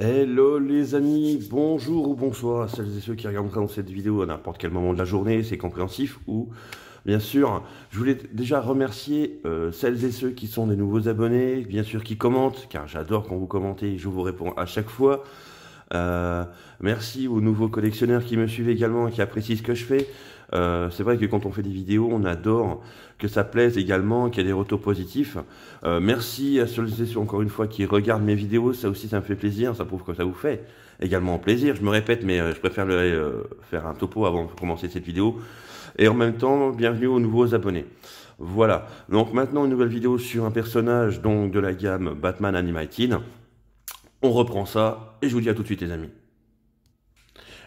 Hello les amis, bonjour ou bonsoir à celles et ceux qui regardent cette vidéo à n'importe quel moment de la journée, c'est compréhensif ou bien sûr, je voulais déjà remercier euh, celles et ceux qui sont des nouveaux abonnés, bien sûr qui commentent, car j'adore quand vous commentez, je vous réponds à chaque fois. Euh, merci aux nouveaux collectionneurs qui me suivent également et qui apprécient ce que je fais. Euh, c'est vrai que quand on fait des vidéos, on adore que ça plaise également, qu'il y ait des retours positifs. Euh, merci à ceux et ceux, encore une fois, qui regardent mes vidéos. Ça aussi, ça me fait plaisir. Ça prouve que ça vous fait également plaisir. Je me répète, mais euh, je préfère faire un topo avant de commencer cette vidéo. Et en même temps, bienvenue aux nouveaux abonnés. Voilà. Donc maintenant, une nouvelle vidéo sur un personnage donc de la gamme Batman Animated. On reprend ça et je vous dis à tout de suite les amis.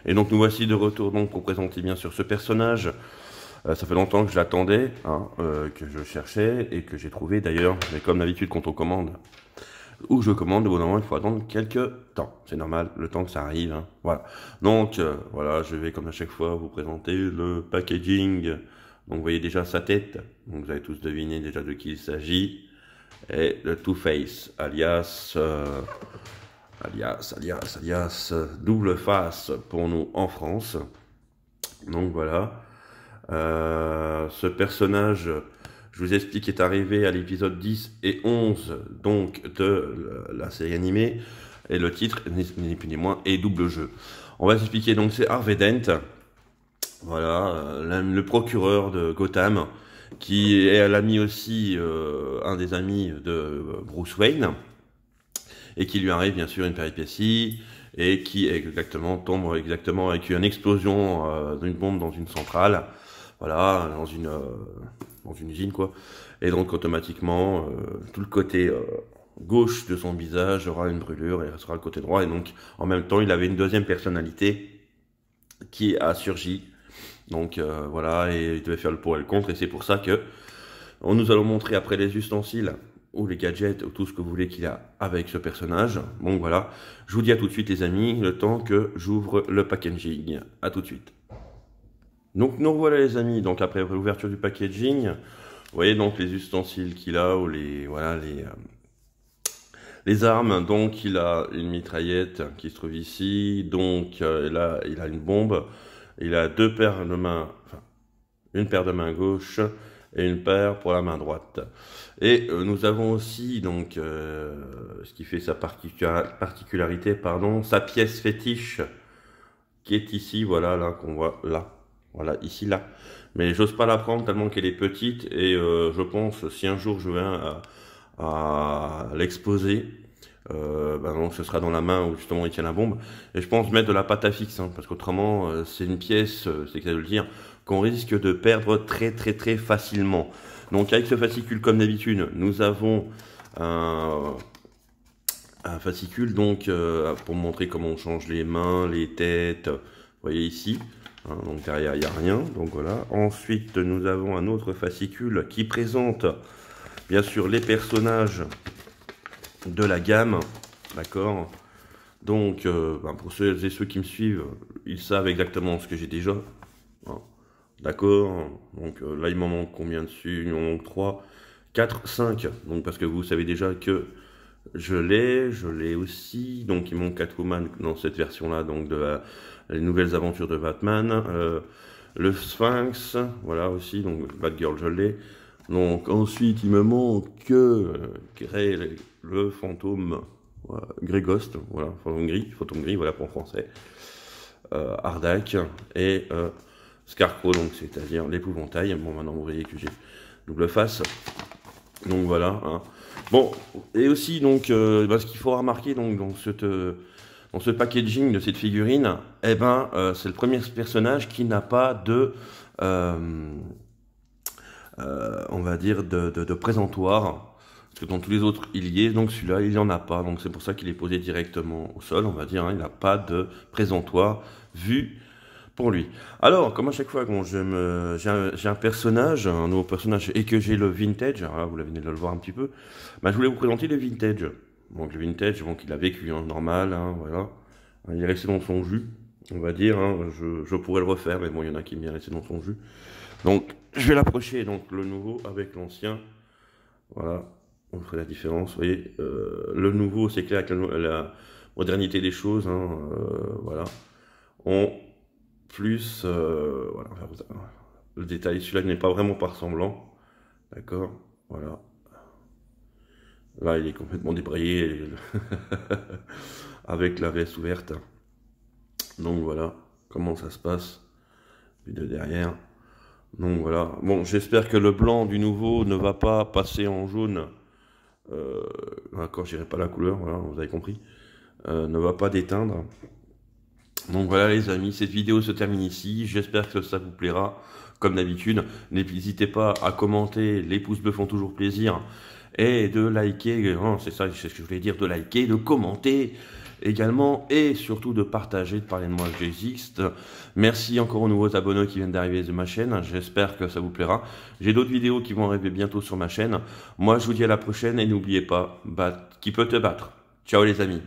Et donc nous voici de retour donc pour présenter bien sûr ce personnage. Euh, ça fait longtemps que je l'attendais, hein, euh, que je cherchais et que j'ai trouvé d'ailleurs. Mais comme d'habitude quand on commande ou je commande, au bout d'un moment il faut attendre quelques temps. C'est normal, le temps que ça arrive. Hein. Voilà. Donc euh, voilà, je vais comme à chaque fois vous présenter le packaging. Donc vous voyez déjà sa tête. Donc vous avez tous deviné déjà de qui il s'agit. Et le Two Face, alias alias, alias, alias, double face pour nous en France. Donc voilà. Euh, ce personnage, je vous explique, est arrivé à l'épisode 10 et 11 donc, de la série animée. Et le titre, ni plus ni moins, est double jeu. On va s'expliquer, donc c'est Harvey Dent, voilà, euh, le procureur de Gotham, qui est l'ami aussi, euh, un des amis de Bruce Wayne et qui lui arrive bien sûr une péripétie, et qui exactement tombe exactement avec une explosion euh, d'une bombe dans une centrale, voilà, dans une, euh, dans une usine quoi. Et donc automatiquement, euh, tout le côté gauche de son visage aura une brûlure et restera le côté droit. Et donc en même temps, il avait une deuxième personnalité qui a surgi. Donc voilà, et il devait faire le pour et le contre. Et c'est pour ça que nous allons montrer après les ustensiles ou les gadgets ou tout ce que vous voulez qu'il a avec ce personnage. Bon voilà, je vous dis à tout de suite les amis, le temps que j'ouvre le packaging. À tout de suite. Donc nous voilà les amis, donc après l'ouverture du packaging, vous voyez donc les ustensiles qu'il a ou les voilà les euh, les armes. Donc il a une mitraillette qui se trouve ici, donc euh, là il a une bombe, il a deux paires de mains, enfin une paire de mains gauche et une paire pour la main droite. Et euh, nous avons aussi, donc, euh, ce qui fait sa particularité, pardon, sa pièce fétiche, qui est ici, voilà, là, qu'on voit là. Voilà, ici, là. Mais j'ose pas la prendre tellement qu'elle est petite, et euh, je pense, si un jour je viens hein, à, à l'exposer, euh, ben non, ce sera dans la main où justement il tient la bombe. Et je pense mettre de la pâte à fixe, hein, parce qu'autrement, c'est une pièce, c'est que ça veut dire, qu'on risque de perdre très très très facilement. Donc avec ce fascicule, comme d'habitude, nous avons un, fascicule donc euh, pour montrer comment on change les mains, les têtes. Vous voyez ici, hein, donc derrière il n'y a rien. Donc voilà. Ensuite, nous avons un autre fascicule qui présente bien sûr les personnages de la gamme. D'accord donc, euh, ben, pour ceux et ceux qui me suivent, ils savent exactement ce que j'ai déjà. Hein. D'accord Donc euh, là, il m'en manque combien dessus Il m'en manque 3, 4, 5. Donc parce que vous savez déjà que je l'ai, je l'ai aussi. Donc il manque Catwoman dans cette version-là, donc de la, les nouvelles aventures de Batman. Euh, le Sphinx, voilà aussi, donc Batgirl, je l'ai. Donc ensuite, il me manque que euh, le fantôme voilà, Grey Ghost, voilà, fantôme gris, fantôme gris, voilà pour en français. Ardak et... Scarco, donc c'est-à-dire l'épouvantail. Bon, maintenant vous voyez que j'ai double face. Donc voilà. Hein. Bon, et aussi donc euh, bah, ce qu'il faut remarquer donc dans euh, dans ce packaging de cette figurine, eh ben euh, c'est le premier personnage qui n'a pas de on va dire de, présentoir. Parce que dans tous les autres il y est, donc celui-là il n'y en a pas, donc c'est pour ça qu'il est posé directement au sol, on va dire, hein. il n'a pas de présentoir vu pour lui. Alors, comme à chaque fois, bon, j'ai un, personnage, un nouveau personnage, et que j'ai le vintage, vous venez de le voir un petit peu, bah, je voulais vous présenter le vintage. Donc le vintage, bon, il a vécu, hein, normal, hein, voilà. Il est resté dans son jus, on va dire. Hein, je, pourrais le refaire, mais bon, il y en a qui m'y resté dans son jus. Donc, je vais l'approcher, donc le nouveau avec l'ancien. Voilà, on ferait la différence, vous voyez. Euh, le nouveau, c'est clair, avec la, modernité des choses, euh, voilà. On plus, euh, voilà, le détail, celui-là n'est pas vraiment par semblant, d'accord, voilà, là il est complètement débrayé, avec la veste ouverte, donc voilà, comment ça se passe, puis de derrière, donc voilà, bon j'espère que le blanc du nouveau ne va pas passer en jaune, D'accord, euh, je n'irai pas la couleur, voilà, vous avez compris, euh, ne va pas déteindre, donc voilà les amis, cette vidéo se termine ici. J'espère que ça vous plaira, comme d'habitude. N'hésitez pas à commenter, les pouces bleus font toujours plaisir. Et de liker, hein, c'est ça ce que je voulais dire, de liker, de commenter également. Et surtout de partager, de parler de moi, j'existe. Merci encore aux nouveaux abonnés qui viennent d'arriver sur ma chaîne. J'espère que ça vous plaira. J'ai d'autres vidéos qui vont arriver bientôt sur ma chaîne. Moi je vous dis à la prochaine et n'oubliez pas, bat, qui peut te battre. Ciao les amis